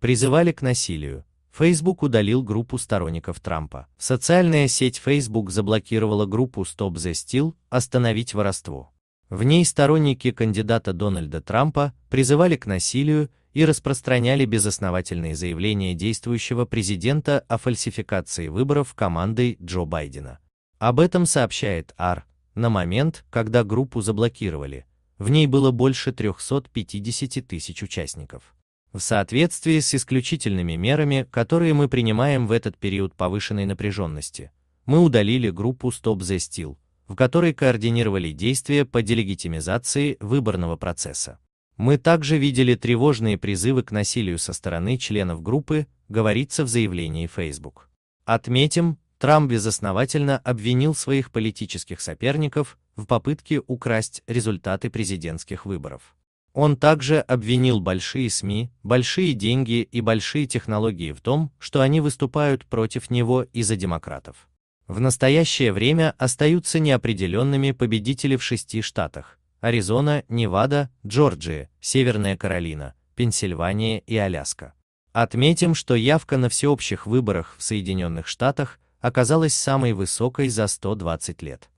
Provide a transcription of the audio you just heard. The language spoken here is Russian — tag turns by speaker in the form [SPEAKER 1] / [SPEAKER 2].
[SPEAKER 1] призывали к насилию. Facebook удалил группу сторонников Трампа. Социальная сеть Facebook заблокировала группу Stop the Steal «Остановить воровство». В ней сторонники кандидата Дональда Трампа призывали к насилию и распространяли безосновательные заявления действующего президента о фальсификации выборов командой Джо Байдена. Об этом сообщает АР. На момент, когда группу заблокировали, в ней было больше 350 тысяч участников. В соответствии с исключительными мерами, которые мы принимаем в этот период повышенной напряженности, мы удалили группу Stop the Steal, в которой координировали действия по делегитимизации выборного процесса. Мы также видели тревожные призывы к насилию со стороны членов группы, говорится в заявлении Facebook. Отметим, Трамп безосновательно обвинил своих политических соперников в попытке украсть результаты президентских выборов. Он также обвинил большие СМИ, большие деньги и большие технологии в том, что они выступают против него из за демократов. В настоящее время остаются неопределенными победители в шести штатах – Аризона, Невада, Джорджия, Северная Каролина, Пенсильвания и Аляска. Отметим, что явка на всеобщих выборах в Соединенных Штатах оказалась самой высокой за 120 лет.